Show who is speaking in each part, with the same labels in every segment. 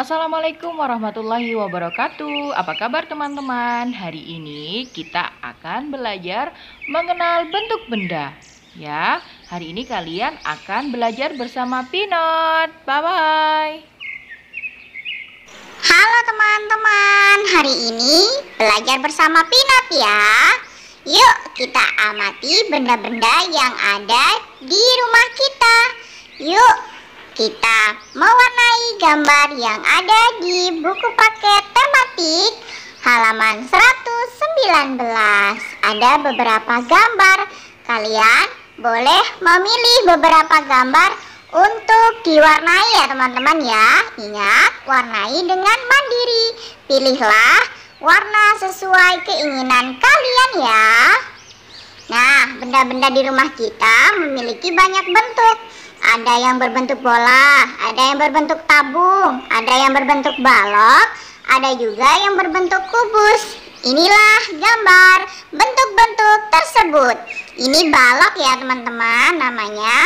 Speaker 1: Assalamualaikum warahmatullahi wabarakatuh. Apa kabar teman-teman? Hari ini kita akan belajar mengenal bentuk benda. Ya, hari ini kalian akan belajar bersama Pinot. Bye bye. Halo teman-teman, hari ini belajar bersama Pinot ya. Yuk kita amati benda-benda yang ada di rumah kita. Yuk kita mewarnai gambar yang ada di buku paket tematik halaman 119. Ada beberapa gambar, kalian boleh memilih beberapa gambar untuk diwarnai ya teman-teman ya. Ingat, warnai dengan mandiri. Pilihlah warna sesuai keinginan kalian ya. Nah, benda-benda di rumah kita memiliki banyak bentuk ada yang berbentuk bola, ada yang berbentuk tabung, ada yang berbentuk balok, ada juga yang berbentuk kubus. Inilah gambar bentuk-bentuk tersebut. Ini balok ya teman-teman namanya.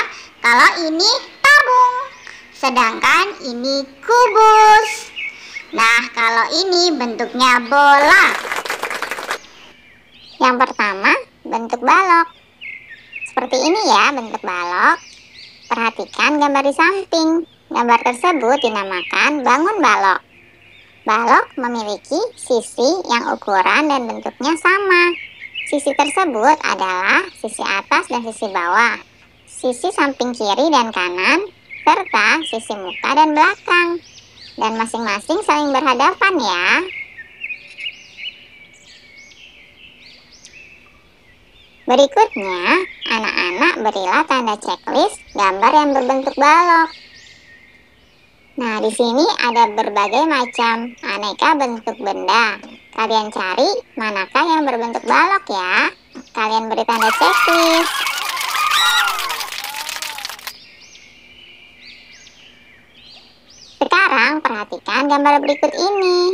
Speaker 1: Kalau ini tabung, sedangkan ini kubus. Nah, kalau ini bentuknya bola. Yang pertama, bentuk balok. Seperti ini ya bentuk balok. Perhatikan gambar di samping. Gambar tersebut dinamakan bangun balok. Balok memiliki sisi yang ukuran dan bentuknya sama. Sisi tersebut adalah sisi atas dan sisi bawah, sisi samping kiri dan kanan, serta sisi muka dan belakang. Dan masing-masing saling berhadapan ya. Berikutnya, anak-anak berilah tanda checklist gambar yang berbentuk balok. Nah, di sini ada berbagai macam aneka bentuk benda. Kalian cari manakah yang berbentuk balok ya. Kalian beri tanda checklist. Sekarang perhatikan gambar berikut ini.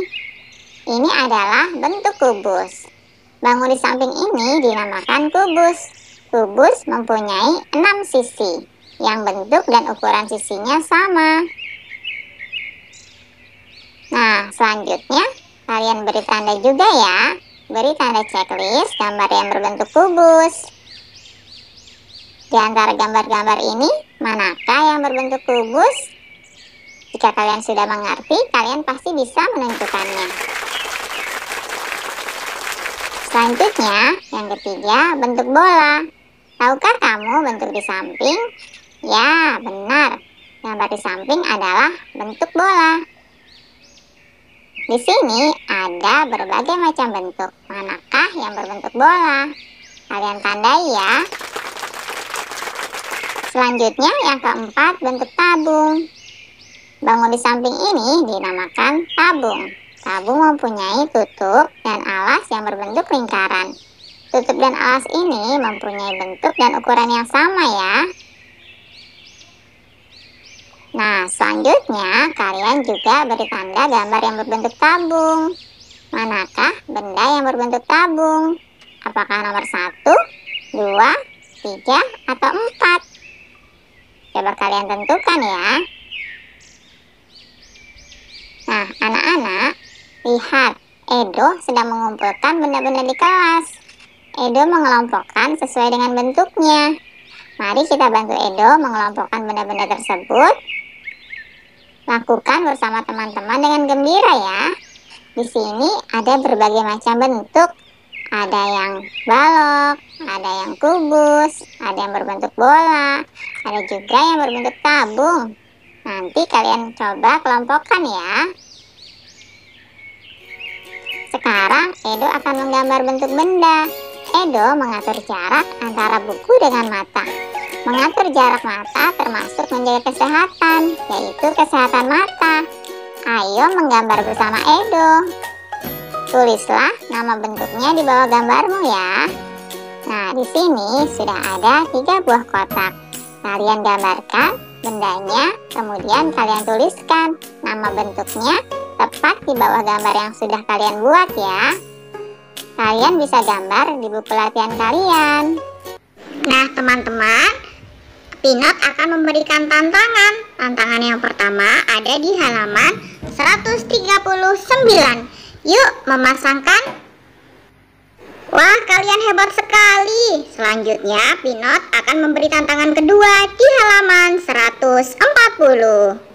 Speaker 1: Ini adalah bentuk kubus. Bangun di samping ini dinamakan kubus. Kubus mempunyai enam sisi, yang bentuk dan ukuran sisinya sama. Nah, selanjutnya kalian beri tanda juga ya. Beri tanda checklist gambar yang berbentuk kubus. Di antara gambar-gambar ini, manakah yang berbentuk kubus? Jika kalian sudah mengerti, kalian pasti bisa menentukannya. Selanjutnya, yang ketiga, bentuk bola. Tahukah kamu bentuk di samping? Ya, benar. Gambar di samping adalah bentuk bola. Di sini ada berbagai macam bentuk. Manakah yang berbentuk bola? Kalian tandai ya. Selanjutnya yang keempat bentuk tabung. Bangun di samping ini dinamakan tabung. Sabu mempunyai tutup dan alas yang berbentuk lingkaran. Tutup dan alas ini mempunyai bentuk dan ukuran yang sama ya. Nah, selanjutnya kalian juga beri tanda gambar yang berbentuk tabung. Manakah benda yang berbentuk tabung? Apakah nomor 1, 2, 3, atau 4? Coba kalian tentukan ya. Nah, anak-anak, Lihat, Edo sedang mengumpulkan benda-benda di kelas. Edo mengelompokkan sesuai dengan bentuknya. Mari kita bantu Edo mengelompokkan benda-benda tersebut. Lakukan bersama teman-teman dengan gembira ya. Di sini ada berbagai macam bentuk. Ada yang balok, ada yang kubus, ada yang berbentuk bola, ada juga yang berbentuk tabung. Nanti kalian coba kelompokkan ya. Sekarang Edo akan menggambar bentuk benda. Edo mengatur jarak antara buku dengan mata. Mengatur jarak mata termasuk menjaga kesehatan, yaitu kesehatan mata. Ayo menggambar bersama Edo. Tulislah nama bentuknya di bawah gambarmu ya. Nah, di sini sudah ada tiga buah kotak. Kalian gambarkan bendanya, kemudian kalian tuliskan nama bentuknya di bawah gambar yang sudah kalian buat ya. Kalian bisa gambar di buku latihan kalian. Nah, teman-teman, Pinot akan memberikan tantangan. Tantangan yang pertama ada di halaman 139. Yuk, memasangkan. Wah, kalian hebat sekali. Selanjutnya, Pinot akan memberi tantangan kedua di halaman 140.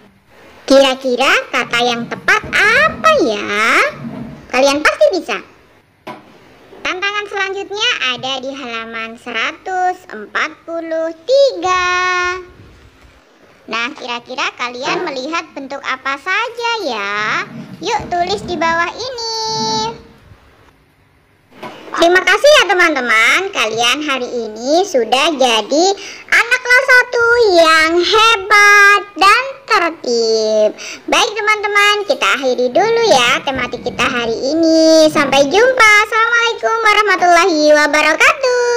Speaker 1: Kira-kira kata yang tepat apa ya? Kalian pasti bisa. Tantangan selanjutnya ada di halaman 143. Nah, kira-kira kalian melihat bentuk apa saja ya? Yuk tulis di bawah ini. Terima kasih ya teman-teman, kalian hari ini sudah jadi kelas 1 yang hebat dan tertib Baik teman-teman kita akhiri dulu ya tematik kita hari ini Sampai jumpa Assalamualaikum warahmatullahi wabarakatuh